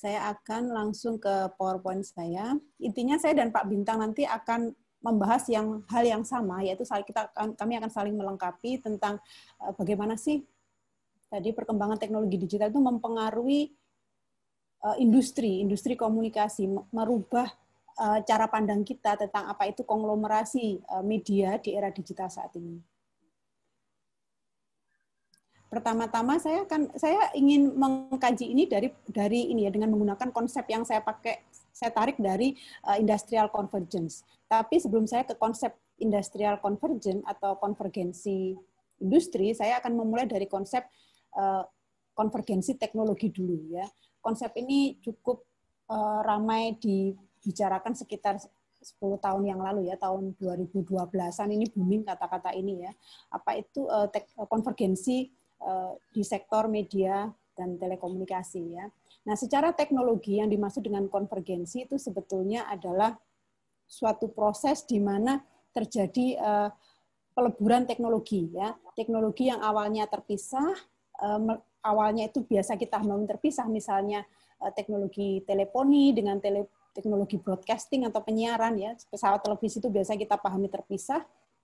saya akan langsung ke PowerPoint saya. Intinya saya dan Pak Bintang nanti akan membahas yang hal yang sama yaitu kita kami akan saling melengkapi tentang eh, bagaimana sih tadi perkembangan teknologi digital itu mempengaruhi eh, industri, industri komunikasi, merubah eh, cara pandang kita tentang apa itu konglomerasi media di era digital saat ini pertama-tama saya akan saya ingin mengkaji ini dari dari ini ya dengan menggunakan konsep yang saya pakai saya tarik dari uh, industrial convergence. Tapi sebelum saya ke konsep industrial convergence atau konvergensi industri, saya akan memulai dari konsep uh, konvergensi teknologi dulu ya. Konsep ini cukup uh, ramai dibicarakan sekitar 10 tahun yang lalu ya tahun 2012-an ini booming kata-kata ini ya. Apa itu uh, konvergensi Eh, di sektor media dan telekomunikasi ya. Nah, secara teknologi yang dimaksud dengan konvergensi itu sebetulnya adalah suatu proses di mana terjadi eh, peleburan teknologi ya. Teknologi yang awalnya terpisah eh, awalnya itu biasa kita bangun terpisah misalnya teknologi teleponi dengan tele, teknologi broadcasting atau penyiaran ya. Pesawat televisi itu biasa kita pahami terpisah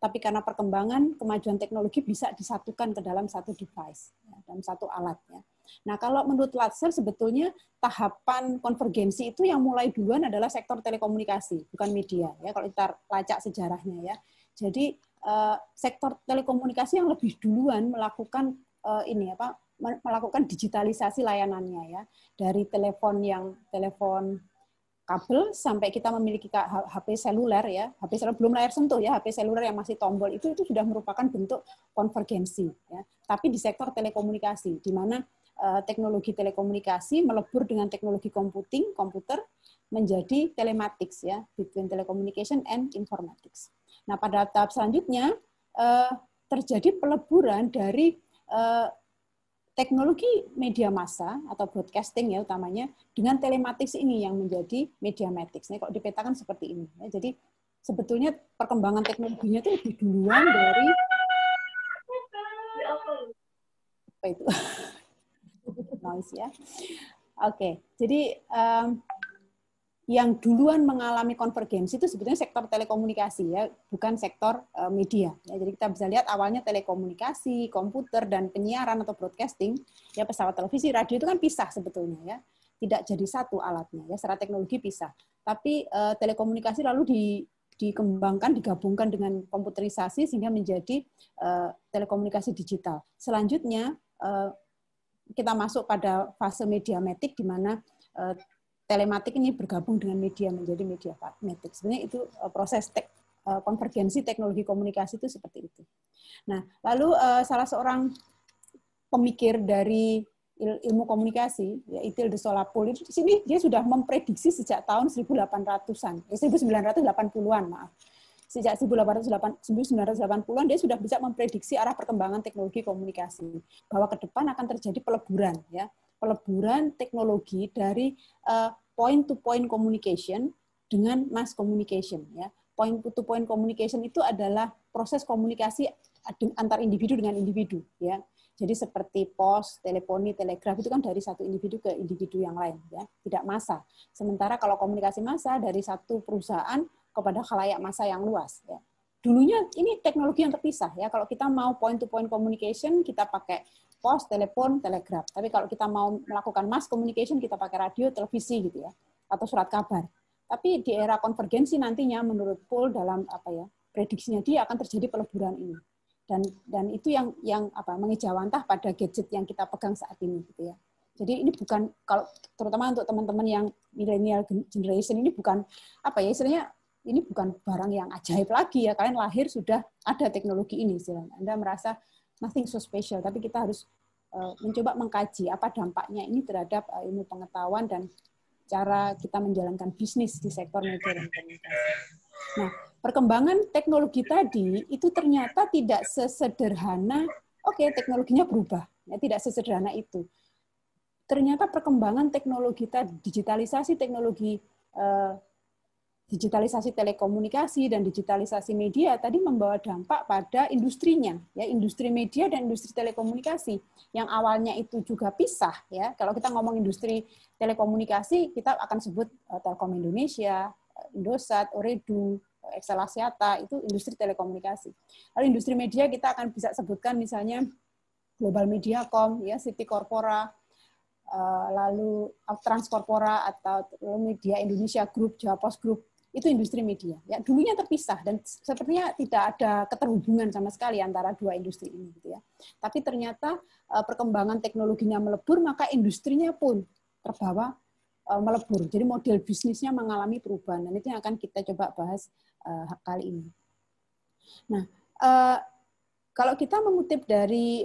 tapi karena perkembangan kemajuan teknologi bisa disatukan ke dalam satu device, ya, dalam satu alatnya. Nah, kalau menurut Latser, sebetulnya tahapan konvergensi itu yang mulai duluan adalah sektor telekomunikasi, bukan media ya kalau kita lacak sejarahnya ya. Jadi uh, sektor telekomunikasi yang lebih duluan melakukan uh, ini apa melakukan digitalisasi layanannya ya dari telepon yang telepon kabel sampai kita memiliki HP seluler ya, HP seluler belum layar sentuh ya, HP seluler yang masih tombol itu itu sudah merupakan bentuk konvergensi ya. Tapi di sektor telekomunikasi di mana eh, teknologi telekomunikasi melebur dengan teknologi computing, komputer menjadi telematics ya, between telecommunication and informatics. Nah, pada tahap selanjutnya eh, terjadi peleburan dari eh, teknologi media massa atau broadcasting ya utamanya dengan telematik ini yang menjadi media matrix. Nah, kalau dipetakan seperti ini. Ya, jadi sebetulnya perkembangan teknologinya itu lebih duluan dari apa itu noise ya. Oke, okay. jadi um, yang duluan mengalami konvergensi itu sebetulnya sektor telekomunikasi ya, bukan sektor eh, media. Ya, jadi kita bisa lihat awalnya telekomunikasi, komputer dan penyiaran atau broadcasting, ya pesawat televisi, radio itu kan pisah sebetulnya ya, tidak jadi satu alatnya ya, secara teknologi pisah. Tapi uh, telekomunikasi lalu di, dikembangkan, digabungkan dengan komputerisasi sehingga menjadi uh, telekomunikasi digital. Selanjutnya uh, kita masuk pada fase media metik di mana telematik ini bergabung dengan media menjadi media magnetik. Sebenarnya itu eh, proses tek, eh, konvergensi teknologi komunikasi itu seperti itu. Nah, lalu eh, salah seorang pemikir dari ilmu komunikasi, ya Itil de Solapol, di sini dia sudah memprediksi sejak tahun 1800-an, eh, 1980-an, maaf. Sejak 1980-an dia sudah bisa memprediksi arah perkembangan teknologi komunikasi bahwa ke depan akan terjadi peleburan ya peleburan teknologi dari uh, point to point communication dengan mass communication ya. Point to point communication itu adalah proses komunikasi antar individu dengan individu ya. Jadi seperti pos, teleponi, telegraf itu kan dari satu individu ke individu yang lain ya, tidak massa. Sementara kalau komunikasi massa dari satu perusahaan kepada khalayak massa yang luas ya. Dulunya ini teknologi yang terpisah ya. Kalau kita mau point to point communication kita pakai pos, telepon, telegram. Tapi kalau kita mau melakukan mass communication, kita pakai radio, televisi gitu ya, atau surat kabar. Tapi di era konvergensi nantinya menurut Paul dalam apa ya prediksinya dia akan terjadi peleburan ini dan dan itu yang yang apa mengejawantah pada gadget yang kita pegang saat ini gitu ya. Jadi ini bukan kalau terutama untuk teman-teman yang milenial generation ini bukan apa ya istilahnya ini bukan barang yang ajaib lagi ya. Kalian lahir sudah ada teknologi ini istilahnya. Anda merasa nothing so special, tapi kita harus eh, mencoba mengkaji apa dampaknya ini terhadap eh, ilmu pengetahuan dan cara kita menjalankan bisnis di sektor media dan komunikasi. Nah, perkembangan teknologi tadi itu ternyata tidak sesederhana, oke okay, teknologinya berubah, ya, tidak sesederhana itu. Ternyata perkembangan teknologi tadi, digitalisasi teknologi eh, digitalisasi telekomunikasi dan digitalisasi media tadi membawa dampak pada industrinya ya industri media dan industri telekomunikasi yang awalnya itu juga pisah ya kalau kita ngomong industri telekomunikasi kita akan sebut eh, Telkom Indonesia, eh, Indosat, Oredu, eh, Excelasiata itu industri telekomunikasi. Lalu industri media kita akan bisa sebutkan misalnya Global Mediacom ya City Corpora lalu Transkorpora atau Media Indonesia Group, Jawa Post Group itu industri media. Ya, dulunya terpisah dan sepertinya tidak ada keterhubungan sama sekali antara dua industri ini gitu ya. Tapi ternyata eh, perkembangan teknologinya melebur, maka industrinya pun terbawa eh, melebur. Jadi model bisnisnya mengalami perubahan dan itu yang akan kita coba bahas eh, kali ini. Nah, kalau kita mengutip dari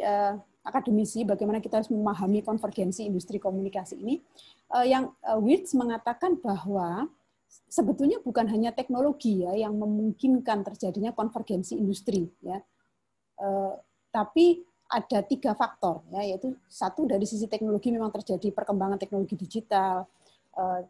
akademisi bagaimana kita harus memahami konvergensi industri komunikasi ini, yang Wirtz mengatakan bahwa sebetulnya bukan hanya teknologi ya yang memungkinkan terjadinya konvergensi industri ya eh, tapi ada tiga faktor ya yaitu satu dari sisi teknologi memang terjadi perkembangan teknologi digital eh,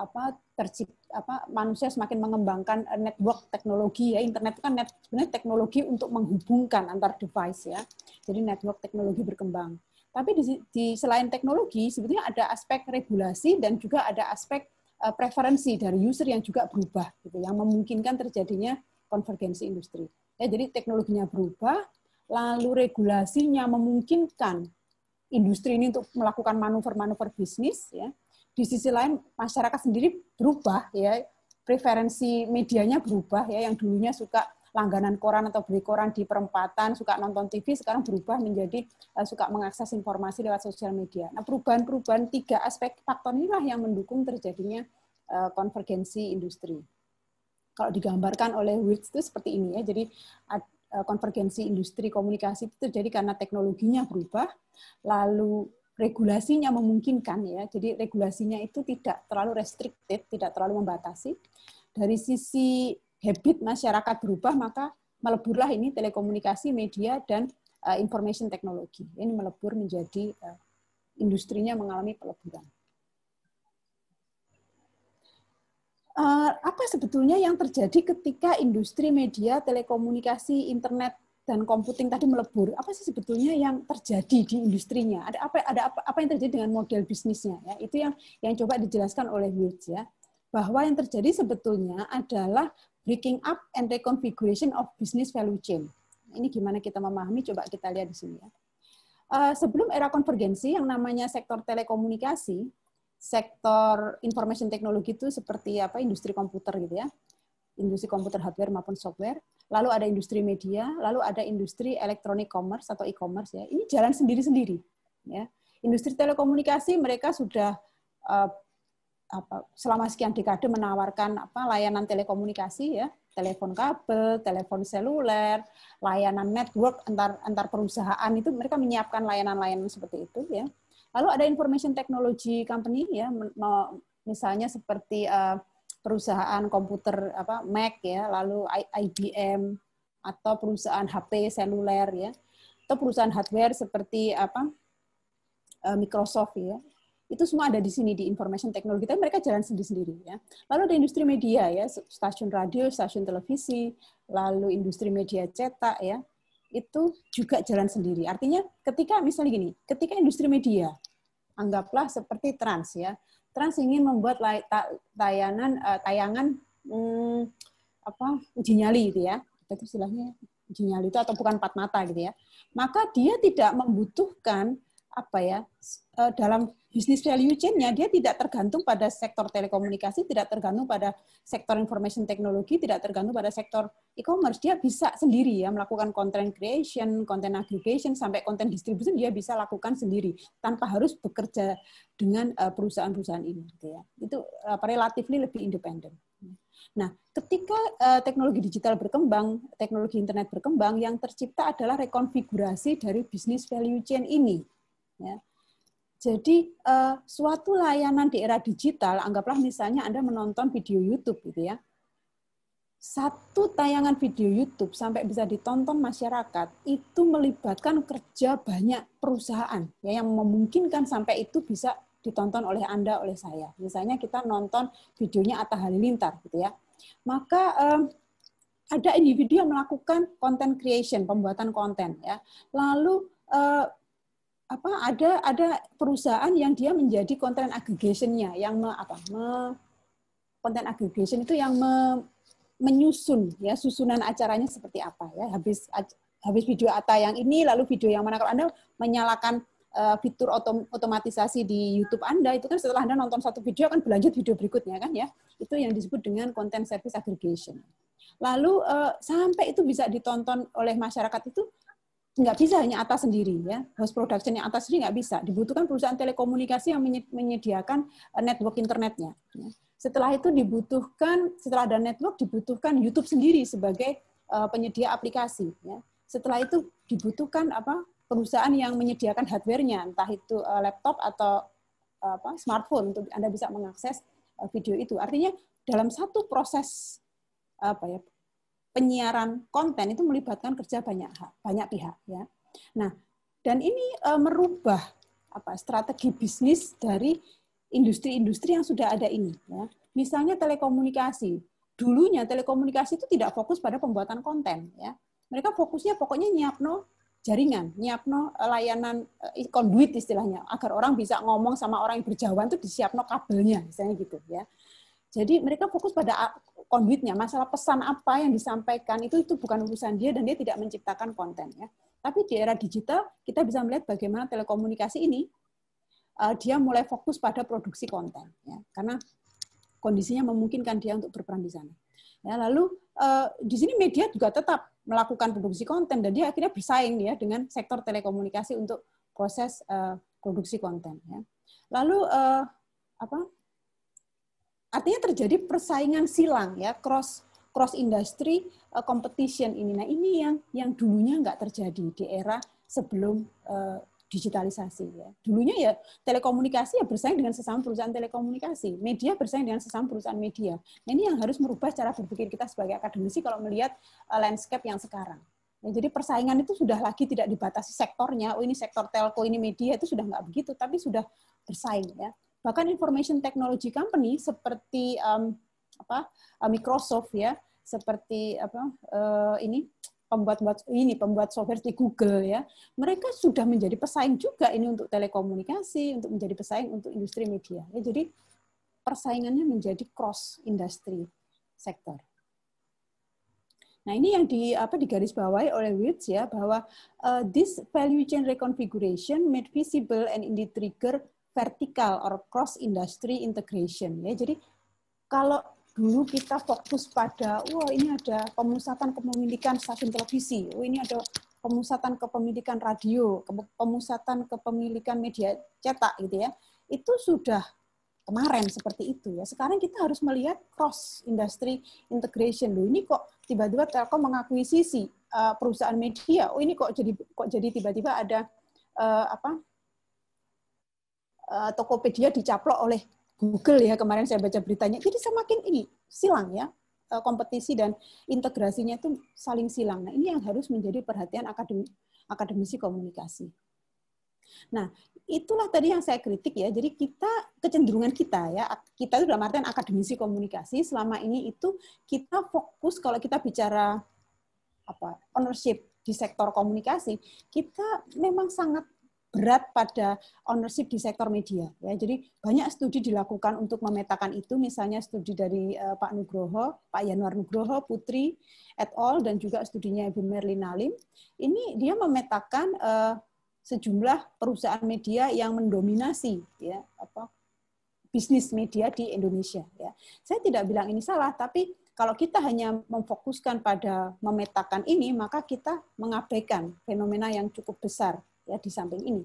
apa tercipt apa manusia semakin mengembangkan eh, network teknologi ya internet itu kan net, sebenarnya teknologi untuk menghubungkan antar device ya jadi network teknologi berkembang tapi di, di selain teknologi sebetulnya ada aspek regulasi dan juga ada aspek Eh, preferensi dari user yang juga berubah, gitu, yang memungkinkan terjadinya konvergensi industri. Ya, jadi teknologinya berubah, lalu regulasinya memungkinkan industri ini untuk melakukan manuver-manuver bisnis. Ya. Di sisi lain, masyarakat sendiri berubah, ya, preferensi medianya berubah, ya, yang dulunya suka langganan koran atau beli koran di perempatan, suka nonton TV, sekarang berubah menjadi eh, suka mengakses informasi lewat sosial media. Nah, perubahan-perubahan tiga aspek faktor inilah yang mendukung terjadinya eh, konvergensi industri. Kalau digambarkan oleh Wirtz itu seperti ini ya, jadi eh, konvergensi industri komunikasi itu terjadi karena teknologinya berubah, lalu regulasinya memungkinkan ya. Jadi regulasinya itu tidak terlalu restricted, tidak terlalu membatasi. Dari sisi habit masyarakat berubah, maka meleburlah ini telekomunikasi, media, dan uh, information technology. Ini melebur menjadi uh, industrinya mengalami peleburan. Uh, apa sebetulnya yang terjadi ketika industri media, telekomunikasi, internet, dan computing tadi melebur? Apa sih sebetulnya yang terjadi di industrinya? Ada apa ada apa, apa yang terjadi dengan model bisnisnya? Ya, itu yang yang coba dijelaskan oleh Wills ya bahwa yang terjadi sebetulnya adalah breaking up and reconfiguration of business value chain. Ini gimana kita memahami, coba kita lihat di sini ya. Eh, sebelum era konvergensi yang namanya sektor telekomunikasi, sektor information technology itu seperti apa industri komputer gitu ya. Industri komputer hardware maupun software, lalu ada industri media, lalu ada industri elektronik commerce atau e-commerce ya. Ini jalan sendiri-sendiri ya. Industri telekomunikasi mereka sudah eh, apa selama sekian dekade menawarkan apa layanan telekomunikasi ya, telepon kabel, telepon seluler, layanan network antar antar perusahaan itu mereka menyiapkan layanan-layanan seperti itu ya. Lalu ada information technology company ya, misalnya seperti uh, perusahaan komputer apa Mac ya, lalu IBM atau perusahaan HP seluler ya, atau perusahaan hardware seperti apa eh, Microsoft ya itu semua ada di sini di information technology tapi mereka jalan sendiri-sendiri ya lalu ada industri media ya stasiun radio stasiun televisi lalu industri media cetak ya itu juga jalan sendiri artinya ketika misalnya gini ketika industri media anggaplah seperti trans ya trans ingin membuat tayangan eh, tayangan hmm, apa uji nyali gitu ya itu istilahnya uji nyali itu atau bukan empat mata gitu ya maka dia tidak membutuhkan apa ya eh, dalam bisnis value chain-nya dia tidak tergantung pada sektor telekomunikasi, tidak tergantung pada sektor information technology, tidak tergantung pada sektor e-commerce. Dia bisa sendiri ya melakukan content creation, content aggregation sampai content distribution dia bisa lakukan sendiri tanpa harus bekerja dengan eh, perusahaan-perusahaan ini gitu ya. Itu eh, relatif lebih independen. Nah, ketika uh, teknologi digital berkembang, teknologi internet berkembang, yang tercipta adalah rekonfigurasi dari bisnis value chain ini Ya. Jadi uh, suatu layanan di era digital, anggaplah misalnya Anda menonton video YouTube gitu ya. Satu tayangan video YouTube sampai bisa ditonton masyarakat itu melibatkan kerja banyak perusahaan ya yang memungkinkan sampai itu bisa ditonton oleh Anda oleh saya. Misalnya kita nonton videonya Atta Halilintar gitu ya. Maka um, ada individu yang melakukan content creation, pembuatan konten ya. Lalu uh, apa ada ada perusahaan yang dia menjadi konten aggregationnya yang me, apa me, konten aggregation itu yang me, menyusun ya susunan acaranya seperti apa ya habis habis video ata yang ini lalu video yang mana kalau anda menyalakan uh, fitur otom, otomatisasi di YouTube anda itu kan setelah anda nonton satu video akan berlanjut video berikutnya kan ya itu yang disebut dengan content service aggregation lalu uh, sampai itu bisa ditonton oleh masyarakat itu nggak bisa hanya atas sendiri ya host production yang atas sendiri nggak bisa dibutuhkan perusahaan telekomunikasi yang menyediakan eh, network internetnya ya. setelah itu dibutuhkan setelah ada network dibutuhkan YouTube sendiri sebagai eh, penyedia aplikasi ya. setelah itu dibutuhkan apa perusahaan yang menyediakan hardware-nya entah itu eh, laptop atau apa smartphone untuk anda bisa mengakses video itu artinya dalam satu proses apa ya penyiaran konten itu melibatkan kerja banyak hak, banyak pihak ya. Nah, dan ini e, merubah apa strategi bisnis dari industri-industri yang sudah ada ini ya. Misalnya telekomunikasi. Dulunya telekomunikasi itu tidak fokus pada pembuatan konten ya. Mereka fokusnya pokoknya nyiapno jaringan, nyiapno e, layanan e, conduit istilahnya agar orang bisa ngomong sama orang yang berjauhan itu disiapno kabelnya misalnya gitu ya. Jadi mereka fokus pada konduitnya, masalah pesan apa yang disampaikan itu itu bukan urusan dia dan dia tidak menciptakan konten ya. Tapi di era digital kita bisa melihat bagaimana telekomunikasi ini uh, dia mulai fokus pada produksi konten ya. Karena kondisinya memungkinkan dia untuk berperan di sana. Ya, lalu uh, di sini media juga tetap melakukan produksi konten dan dia akhirnya bersaing ya dengan sektor telekomunikasi untuk proses uh, produksi konten ya. Lalu uh, apa artinya terjadi persaingan silang ya cross cross industry uh, competition ini. Nah ini yang yang dulunya nggak terjadi di era sebelum uh, digitalisasi ya. Dulunya ya telekomunikasi ya bersaing dengan sesama perusahaan telekomunikasi, media bersaing dengan sesama perusahaan media. Nah, ini yang harus merubah cara berpikir kita sebagai akademisi kalau melihat uh, landscape yang sekarang. Nah, jadi persaingan itu sudah lagi tidak dibatasi sektornya. Oh ini sektor telco, ini media itu sudah nggak begitu, tapi sudah bersaing ya. Bahkan information technology company seperti um, apa eh, Microsoft ya, seperti apa uh, ini pembuat ini pembuat software di Google ya, mereka sudah menjadi pesaing juga ini untuk telekomunikasi, untuk menjadi pesaing untuk industri media. Ya, jadi persaingannya menjadi cross industri sektor. Nah, ini yang di apa digarisbawahi oleh Wirtz ya bahwa uh, this value chain reconfiguration made visible and indeed trigger vertikal or cross industry integration ya. Jadi kalau dulu kita fokus pada wah oh, ini ada pemusatan kepemilikan stasiun televisi, oh ini ada pemusatan kepemilikan radio, pemusatan kepemilikan media cetak gitu ya. Itu sudah kemarin seperti itu ya. Sekarang kita harus melihat cross industry integration loh Ini kok tiba-tiba Telkom mengakuisisi uh, perusahaan media. Oh ini kok jadi kok jadi tiba-tiba ada uh, apa Eh, Tokopedia dicaplok oleh Google ya kemarin saya baca beritanya. Jadi semakin ini silang ya eh, kompetisi dan integrasinya itu saling silang. Nah, ini yang harus menjadi perhatian akademi, akademisi komunikasi. Nah, itulah tadi yang saya kritik ya. Jadi kita kecenderungan kita ya, kita itu dalam artian akademisi komunikasi selama ini itu kita fokus kalau kita bicara apa ownership di sektor komunikasi, kita memang sangat berat pada ownership di sektor media. Ya, jadi banyak studi dilakukan untuk memetakan itu, misalnya studi dari uh, Pak Nugroho, Pak Yanuar Nugroho, Putri et al. dan juga studinya Ibu Merlin Alim. Ini dia memetakan uh, sejumlah perusahaan media yang mendominasi ya apa bisnis media di Indonesia. Ya. Saya tidak bilang ini salah, tapi kalau kita hanya memfokuskan pada memetakan ini, maka kita mengabaikan fenomena yang cukup besar ya di samping ini.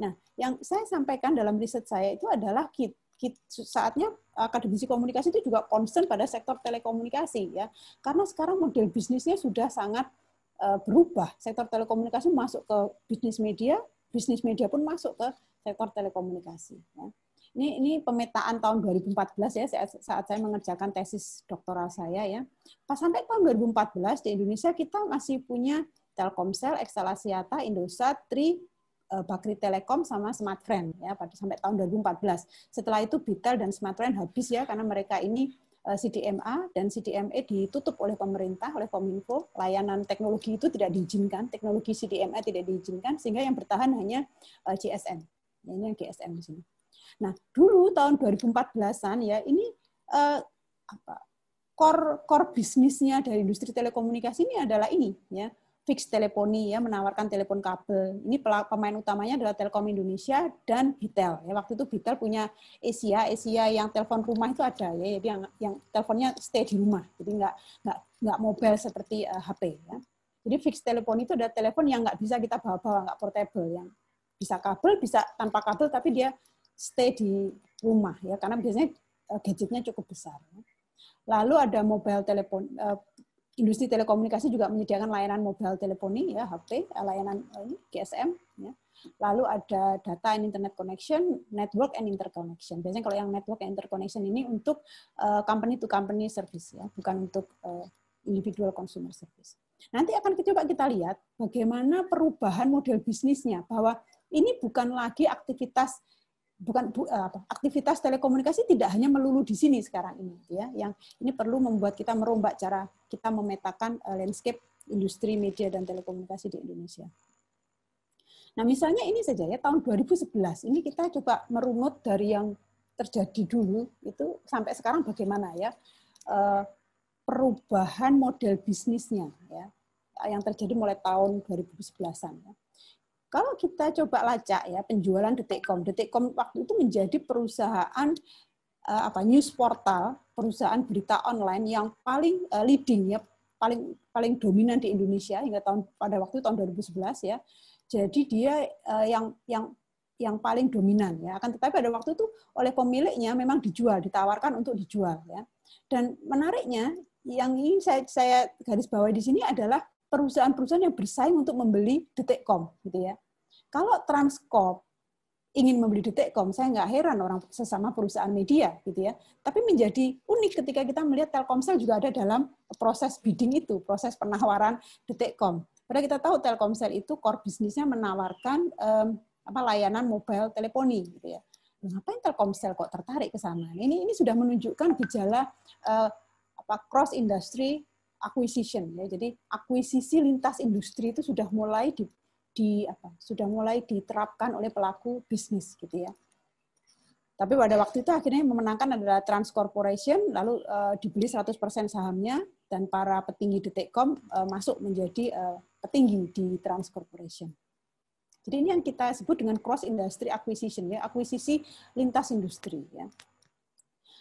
Nah, yang saya sampaikan dalam riset saya itu adalah kit, saatnya eh, akademisi komunikasi itu juga concern pada sektor telekomunikasi ya karena sekarang model bisnisnya sudah sangat eh, berubah sektor telekomunikasi masuk ke bisnis media bisnis media pun masuk ke sektor telekomunikasi ya. ini ini pemetaan tahun 2014 ya saat, saat saya mengerjakan tesis doktoral saya ya pas sampai tahun 2014 di Indonesia kita masih punya Telkomsel, Excel Asiata, Indosat, Tri, eh, Bakri Telekom sama Smartfren ya pada sampai tahun 2014. Setelah itu Bitel dan Smartfren habis ya karena mereka ini eh, CDMA dan CDMA e ditutup oleh pemerintah, oleh Kominfo. Layanan teknologi itu tidak diizinkan, teknologi CDMA e tidak diizinkan, sehingga yang bertahan hanya eh, GSM. Ya, ini yang GSM di sini. Nah, dulu tahun 2014-an ya, ini eh, apa, core core bisnisnya dari industri telekomunikasi ini adalah ini ya fix teleponi ya menawarkan telepon kabel. Ini pemain utamanya adalah Telkom Indonesia dan Bitel. Ya, waktu itu Bitel punya Asia, Asia yang telepon rumah itu ada ya, jadi yang, yang teleponnya stay di rumah, jadi nggak nggak nggak mobile seperti uh, eh, HP. Ya. Jadi fix telepon itu adalah telepon yang nggak bisa kita bawa-bawa, nggak portable, yang bisa kabel, bisa tanpa kabel, tapi dia stay di rumah ya, karena biasanya eh, gadgetnya cukup besar. Ya. Lalu ada mobile telepon, uh, industri telekomunikasi juga menyediakan layanan mobile teleponi ya HP, eh, layanan eh, GSM ya. Lalu ada data and internet connection, network and interconnection. Biasanya kalau yang network and interconnection ini untuk uh, company to company service ya, bukan untuk uh, individual consumer service. Nanti akan kita coba kita lihat bagaimana perubahan model bisnisnya bahwa ini bukan lagi aktivitas bukan bu, eh, apa, aktivitas telekomunikasi tidak hanya melulu di sini sekarang ini ya yang ini perlu membuat kita merombak cara kita memetakan uh, landscape industri media dan telekomunikasi di Indonesia. Nah, misalnya ini saja ya tahun 2011 ini kita coba merunut dari yang terjadi dulu itu sampai sekarang bagaimana ya uh, perubahan model bisnisnya ya yang terjadi mulai tahun 2011-an ya. Kalau kita coba lacak ya penjualan Detikcom, Detikcom waktu itu menjadi perusahaan eh, apa news portal, perusahaan berita online yang paling eh, leading ya, paling paling dominan di Indonesia hingga tahun pada waktu tahun 2011 ya. Jadi dia eh, yang yang yang paling dominan ya. Akan tetapi pada waktu itu oleh pemiliknya memang dijual, ditawarkan untuk dijual ya. Dan menariknya yang ingin saya, saya garis bawahi di sini adalah perusahaan-perusahaan yang bersaing untuk membeli Detikcom gitu ya. Kalau Transkop ingin membeli Detekkom, saya nggak heran orang sesama perusahaan media gitu ya. Tapi menjadi unik ketika kita melihat Telkomsel juga ada dalam proses bidding itu, proses penawaran Detekkom. Padahal kita tahu Telkomsel itu core bisnisnya menawarkan um, apa layanan mobile teleponi gitu ya. Nah, ngapain Telkomsel kok tertarik ke sana? Ini ini sudah menunjukkan gejala uh, apa cross industry acquisition ya. Jadi akuisisi lintas industri itu sudah mulai di, di apa sudah mulai diterapkan oleh pelaku bisnis gitu ya. Tapi pada waktu itu akhirnya yang memenangkan adalah Trans Corporation, lalu e, dibeli 100% sahamnya dan para petinggi Detekkom e, eh, masuk menjadi e, petinggi di Trans Corporation. Jadi ini yang kita sebut dengan cross industry acquisition ya, akuisisi lintas industri ya.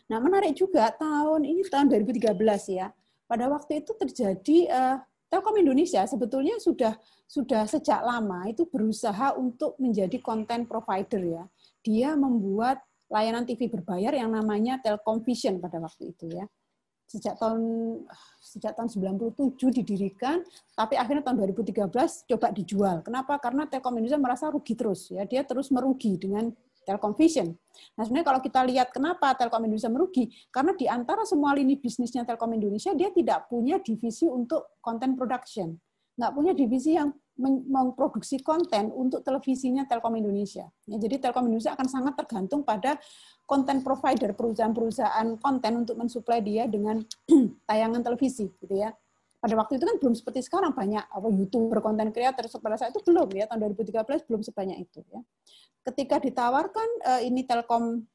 Nah, menarik juga tahun ini tahun 2013 ya. Pada waktu itu terjadi uh, Telkom Indonesia sebetulnya sudah sudah sejak lama itu berusaha untuk menjadi konten provider ya. Dia membuat layanan TV berbayar yang namanya Telkom Vision pada waktu itu ya. Sejak tahun sejak tahun 97 didirikan, tapi akhirnya tahun 2013 coba dijual. Kenapa? Karena Telkom Indonesia merasa rugi terus ya. Dia terus merugi dengan Vision. Nah sebenarnya kalau kita lihat kenapa Telkom Indonesia merugi, karena di antara semua lini bisnisnya Telkom Indonesia dia tidak punya divisi untuk konten production, nggak punya divisi yang memproduksi konten untuk televisinya Telkom Indonesia. Ya, jadi Telkom Indonesia akan sangat tergantung pada konten provider perusahaan-perusahaan konten untuk mensuplai dia dengan tayangan televisi, gitu ya pada waktu itu kan belum seperti sekarang banyak apa youtuber konten creator pada saat itu belum ya tahun 2013 belum sebanyak itu ya ketika ditawarkan uh, ini Telkom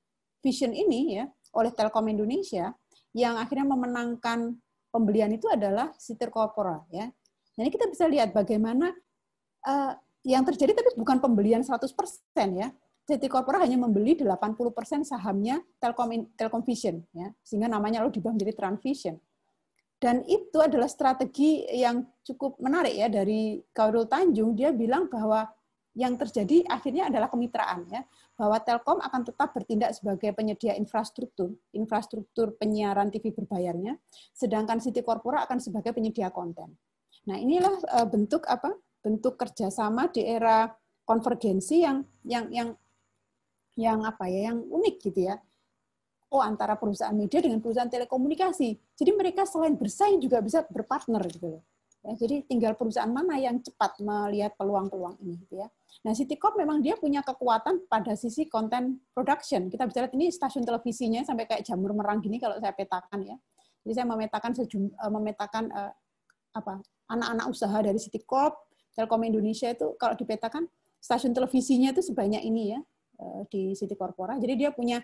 Vision ini ya oleh Telkom Indonesia yang akhirnya memenangkan pembelian itu adalah sitir Corpora ya. Jadi kita bisa lihat bagaimana uh, yang terjadi tapi bukan pembelian 100% ya. Sitir Corpora hanya membeli 80% sahamnya Telkom Telkom Vision ya. Sehingga namanya lalu diubah menjadi Transvision. Dan itu adalah strategi yang cukup menarik ya dari Kaurul Tanjung. Dia bilang bahwa yang terjadi akhirnya adalah kemitraan ya bahwa Telkom akan tetap bertindak sebagai penyedia infrastruktur infrastruktur penyiaran TV berbayarnya sedangkan City Corpora akan sebagai penyedia konten nah inilah e, bentuk apa bentuk kerjasama di era konvergensi yang yang yang yang apa ya yang unik gitu ya oh antara perusahaan media dengan perusahaan telekomunikasi jadi mereka selain bersaing juga bisa berpartner gitu loh Ya, jadi tinggal perusahaan mana yang cepat melihat peluang-peluang ini gitu ya. Nah, Citicorp memang dia punya kekuatan pada sisi konten production. Kita bisa lihat ini stasiun televisinya sampai kayak jamur merang gini kalau saya petakan ya. Jadi saya memetakan sejum, eh, memetakan eh, apa anak-anak usaha dari Citicorp, Telkom Indonesia itu kalau dipetakan stasiun televisinya itu sebanyak ini ya eh, di City Jadi dia punya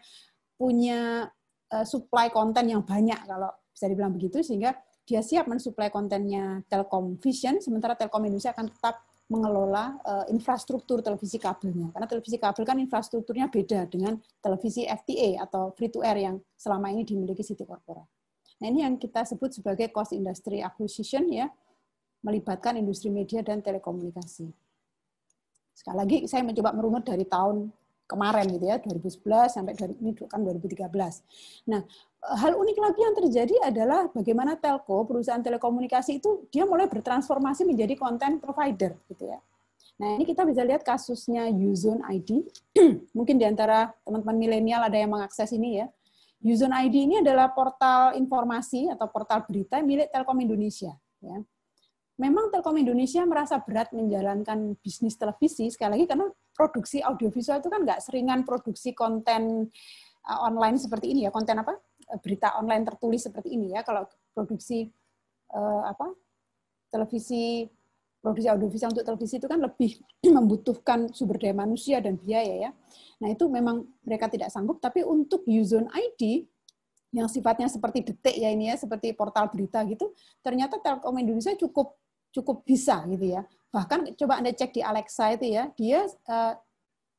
punya eh, supply konten yang banyak kalau bisa dibilang begitu sehingga dia siap mensuplai kontennya Telkom Vision, sementara Telkom Indonesia akan tetap mengelola uh, infrastruktur televisi kabelnya. Karena televisi kabel kan infrastrukturnya beda dengan televisi FTA atau free to air yang selama ini dimiliki Siti Corpora. Nah, ini yang kita sebut sebagai cost industry acquisition ya, melibatkan industri media dan telekomunikasi. Sekali lagi saya mencoba merunut dari tahun kemarin gitu ya 2011 sampai dari ini kan 2013. Nah eh, hal unik lagi yang terjadi adalah bagaimana telco perusahaan telekomunikasi itu dia mulai bertransformasi menjadi content provider gitu ya. Nah ini kita bisa lihat kasusnya Uzone ID. Mungkin diantara teman-teman milenial ada yang mengakses ini ya. Uzone ID ini adalah portal informasi atau portal berita milik Telkom Indonesia. Ya. Memang Telkom Indonesia merasa berat menjalankan bisnis televisi, sekali lagi karena produksi audiovisual itu kan nggak seringan produksi konten eh, online seperti ini ya, konten apa? Eh, berita online tertulis seperti ini ya. Kalau produksi uh, apa? televisi produksi audiovisual untuk televisi itu kan lebih membutuhkan sumber daya manusia dan biaya ya. Nah itu memang mereka tidak sanggup, tapi untuk Uzone ID yang sifatnya seperti detik ya ini ya, seperti portal berita gitu, ternyata Telkom Indonesia cukup cukup bisa gitu ya. Bahkan coba Anda cek di Alexa itu ya, dia uh,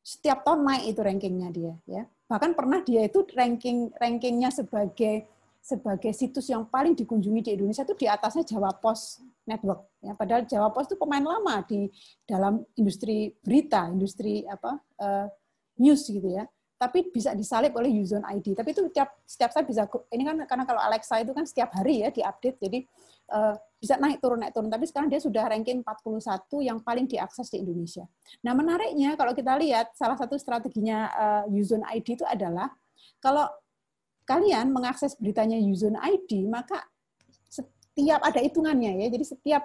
setiap tahun naik itu rankingnya dia ya. Bahkan pernah dia itu ranking rankingnya sebagai sebagai situs yang paling dikunjungi di Indonesia itu di atasnya Jawa Pos Network. Ya, padahal Jawa Pos itu pemain lama di dalam industri berita, industri apa uh, news gitu ya tapi bisa disalib oleh user ID. Tapi itu setiap setiap saat bisa ini kan karena kalau Alexa itu kan setiap hari ya diupdate jadi uh, bisa naik turun naik turun. Tapi sekarang dia sudah ranking 41 yang paling diakses di Indonesia. Nah, menariknya kalau kita lihat salah satu strateginya uh, user ID itu adalah kalau kalian mengakses beritanya user ID, maka setiap ada hitungannya ya. Jadi setiap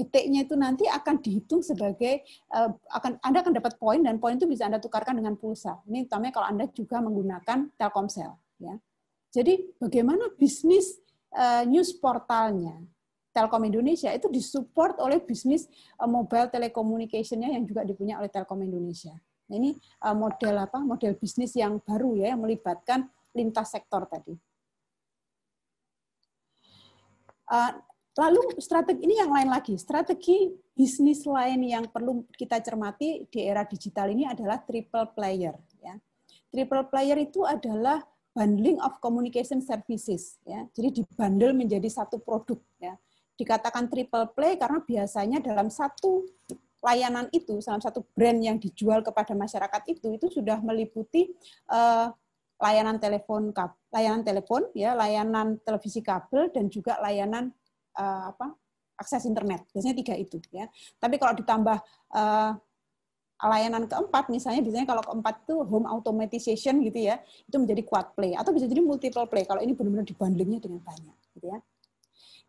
detiknya itu nanti akan dihitung sebagai uh, akan Anda akan dapat poin dan poin itu bisa Anda tukarkan dengan pulsa. Ini utamanya kalau Anda juga menggunakan Telkomsel ya. Jadi bagaimana bisnis uh, news portalnya Telkom Indonesia itu disupport oleh bisnis uh, mobile telecommunication-nya yang juga dipunya oleh Telkom Indonesia. ini uh, model apa? Model bisnis yang baru ya yang melibatkan lintas sektor tadi. Lalu strategi ini yang lain lagi, strategi bisnis lain yang perlu kita cermati di era digital ini adalah triple player. Ya. Triple player itu adalah bundling of communication services. Ya. Jadi dibundle menjadi satu produk. Ya. Dikatakan triple play karena biasanya dalam satu layanan itu, dalam satu brand yang dijual kepada masyarakat itu, itu sudah meliputi uh, layanan telepon layanan telepon ya layanan televisi kabel dan juga layanan uh, apa akses internet biasanya tiga itu ya tapi kalau ditambah uh, layanan keempat misalnya biasanya kalau keempat itu home automation gitu ya itu menjadi quad play atau bisa jadi multiple play kalau ini benar-benar dibandingnya dengan banyak gitu ya,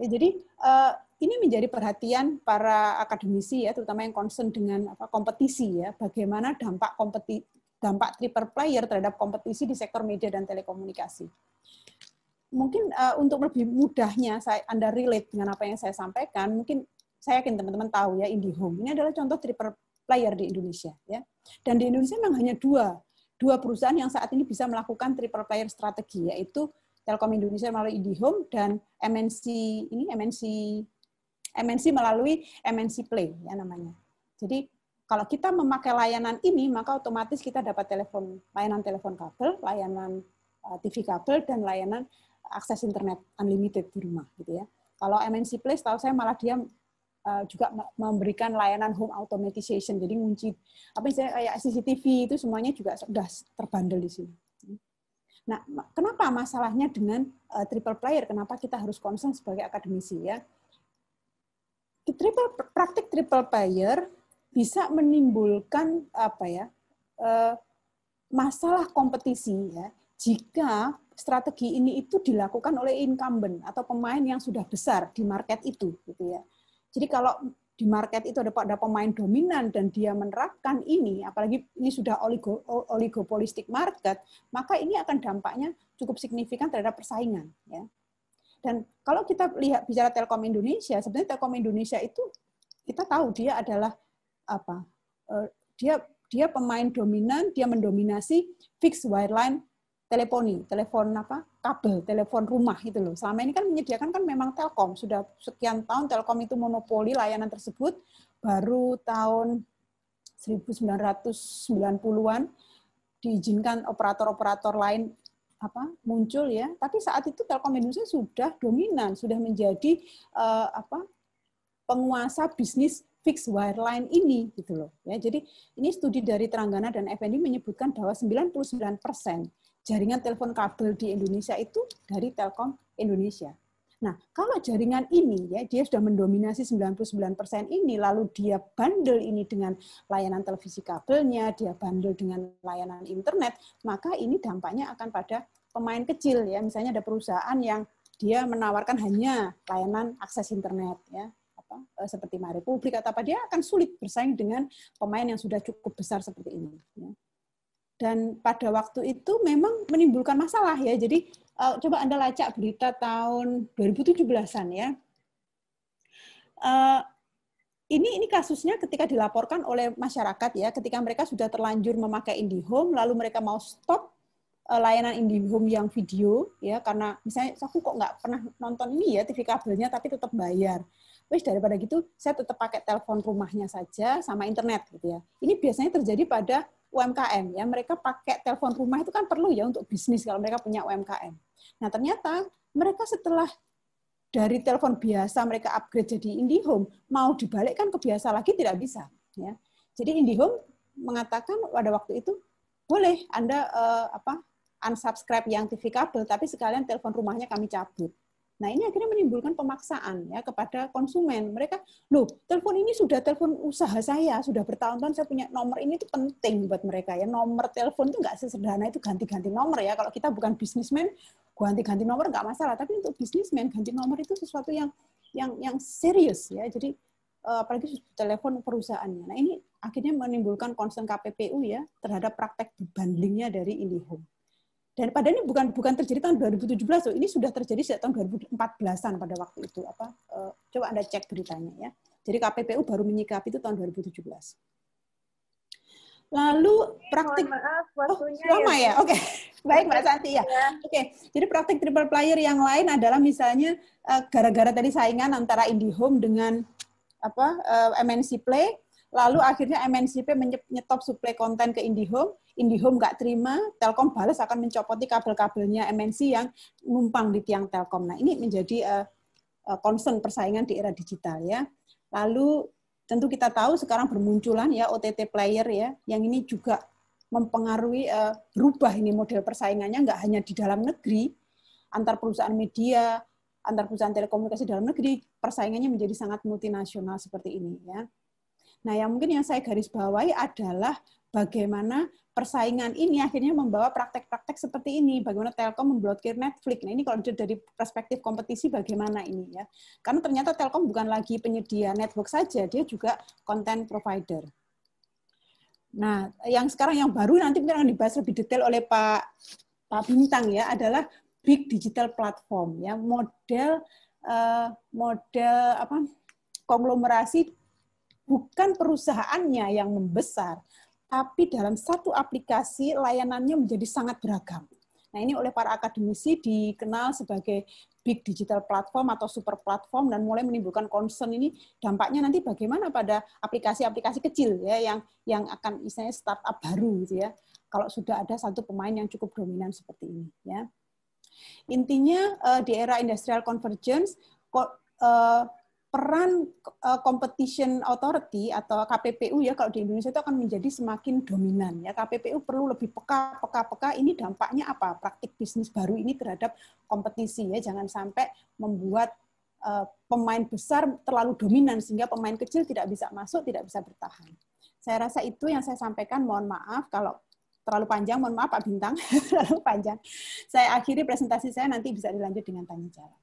ya jadi uh, ini menjadi perhatian para akademisi ya terutama yang concern dengan apa kompetisi ya bagaimana dampak kompetisi dampak triple player terhadap kompetisi di sektor media dan telekomunikasi mungkin uh, untuk lebih mudahnya saya Anda relate dengan apa yang saya sampaikan, mungkin saya yakin teman-teman tahu ya IndiHome. Ini adalah contoh triple player di Indonesia ya. Dan di Indonesia memang hanya dua dua perusahaan yang saat ini bisa melakukan triple player strategi yaitu Telkom Indonesia melalui IndiHome dan MNC ini MNC MNC melalui MNC Play ya namanya. Jadi kalau kita memakai layanan ini maka otomatis kita dapat telepon layanan telepon kabel, layanan eh, TV kabel dan layanan akses internet unlimited di rumah gitu ya. Kalau MNC Place, tahu saya malah dia uh, juga memberikan layanan home automation. Jadi ngunci apa sih kayak CCTV itu semuanya juga sudah terbandel di sini. Nah, kenapa masalahnya dengan uh, triple player? Kenapa kita harus concern sebagai akademisi ya? Triple praktik triple player bisa menimbulkan apa ya? Uh, masalah kompetisi ya. Jika strategi ini itu dilakukan oleh incumbent atau pemain yang sudah besar di market itu gitu ya. Jadi kalau di market itu ada pada pemain dominan dan dia menerapkan ini, apalagi ini sudah oligo, oligopolistik market, maka ini akan dampaknya cukup signifikan terhadap persaingan. Ya. Dan kalau kita lihat bicara Telkom Indonesia, sebenarnya Telkom Indonesia itu kita tahu dia adalah apa? Eh, dia dia pemain dominan, dia mendominasi fixed wireline teleponi, telepon apa? kabel, telepon rumah itu loh. Selama ini kan menyediakan kan memang Telkom sudah sekian tahun Telkom itu monopoli layanan tersebut baru tahun 1990-an diizinkan operator-operator lain apa muncul ya. Tapi saat itu Telkom Indonesia sudah dominan, sudah menjadi eh, apa penguasa bisnis fixed wireline ini gitu loh. Ya, jadi ini studi dari Teranggana dan FND menyebutkan bahwa 99 persen jaringan telepon kabel di Indonesia itu dari Telkom Indonesia. Nah, kalau jaringan ini ya dia sudah mendominasi 99% ini lalu dia bandel ini dengan layanan televisi kabelnya, dia bandel dengan layanan internet, maka ini dampaknya akan pada pemain kecil ya. Misalnya ada perusahaan yang dia menawarkan hanya layanan akses internet ya apa eh, seperti Maripublik atau apa dia akan sulit bersaing dengan pemain yang sudah cukup besar seperti ini ya dan pada waktu itu memang menimbulkan masalah ya. Jadi uh, coba Anda lacak berita tahun 2017-an ya. Uh, ini ini kasusnya ketika dilaporkan oleh masyarakat ya, ketika mereka sudah terlanjur memakai IndiHome lalu mereka mau stop eh, layanan IndiHome yang video ya karena misalnya aku kok nggak pernah nonton ini ya TV kabelnya tapi tetap bayar. Wis daripada gitu saya tetap pakai telepon rumahnya saja sama internet gitu ya. Ini biasanya terjadi pada UMKM ya mereka pakai telepon rumah itu kan perlu ya untuk bisnis kalau mereka punya UMKM. Nah ternyata mereka setelah dari telepon biasa mereka upgrade jadi IndiHome mau dibalikkan ke biasa lagi tidak bisa ya. Jadi IndiHome mengatakan pada waktu itu boleh Anda eh, apa unsubscribe yang TV kabel tapi sekalian telepon rumahnya kami cabut. Nah, ini akhirnya menimbulkan pemaksaan ya kepada konsumen. Mereka, "Loh, telepon ini sudah telepon usaha saya, sudah bertahun-tahun saya punya nomor ini itu penting buat mereka ya. Nomor telepon itu nggak sesederhana itu ganti-ganti nomor ya. Kalau kita bukan bisnismen, ganti-ganti nomor nggak masalah, tapi untuk bisnismen ganti nomor itu sesuatu yang yang yang serius ya. Jadi eh, apalagi telepon perusahaannya. Nah, ini akhirnya menimbulkan concern KPPU ya terhadap praktek bandingnya dari IndiHome dan pada ini bukan bukan terjadi tahun 2017 loh, ini sudah terjadi sejak tahun 2014-an pada waktu itu apa uh, coba Anda cek beritanya ya. Jadi KPPU baru menyikapi itu tahun 2017. Lalu praktik Mohon maaf, oh, lama ya. ya? Oke. Okay. Baik Mbak Santi ya. ya. Oke. Okay. Jadi praktik triple player yang lain adalah misalnya eh, gara-gara uh, tadi saingan antara IndiHome dengan apa uh, eh, MNC Play Lalu akhirnya MNCP menyetop suplai konten ke IndiHome, IndiHome nggak terima, Telkom balas akan mencopoti kabel-kabelnya MNC yang numpang di tiang Telkom. Nah ini menjadi uh, concern persaingan di era digital ya. Lalu tentu kita tahu sekarang bermunculan ya OTT player ya, yang ini juga mempengaruhi uh, eh, berubah ini model persaingannya nggak hanya di dalam negeri antar perusahaan media, antar perusahaan telekomunikasi dalam negeri, persaingannya menjadi sangat multinasional seperti ini ya. Nah, yang mungkin yang saya garis bawahi adalah bagaimana persaingan ini akhirnya membawa praktek-praktek seperti ini. Bagaimana Telkom memblokir Netflix. Nah, ini kalau dari perspektif kompetisi bagaimana ini ya. Karena ternyata Telkom bukan lagi penyedia network saja, dia juga content provider. Nah, yang sekarang yang baru nanti mungkin akan dibahas lebih detail oleh Pak Pak Bintang ya adalah big digital platform ya model eh, model apa konglomerasi bukan perusahaannya yang membesar, tapi dalam satu aplikasi layanannya menjadi sangat beragam. Nah ini oleh para akademisi dikenal sebagai big digital platform atau super platform dan mulai menimbulkan concern ini dampaknya nanti bagaimana pada aplikasi-aplikasi kecil ya yang yang akan istilahnya startup baru gitu ya kalau sudah ada satu pemain yang cukup dominan seperti ini ya intinya eh, di era industrial convergence eh, peran eh, competition authority atau KPPU ya kalau di Indonesia itu akan menjadi semakin dominan ya KPPU perlu lebih peka peka peka ini dampaknya apa praktik bisnis baru ini terhadap kompetisi ya jangan sampai membuat eh, pemain besar terlalu dominan sehingga pemain kecil tidak bisa masuk tidak bisa bertahan saya rasa itu yang saya sampaikan mohon maaf kalau terlalu panjang mohon maaf Pak Bintang terlalu panjang saya akhiri presentasi saya nanti bisa dilanjut dengan tanya jawab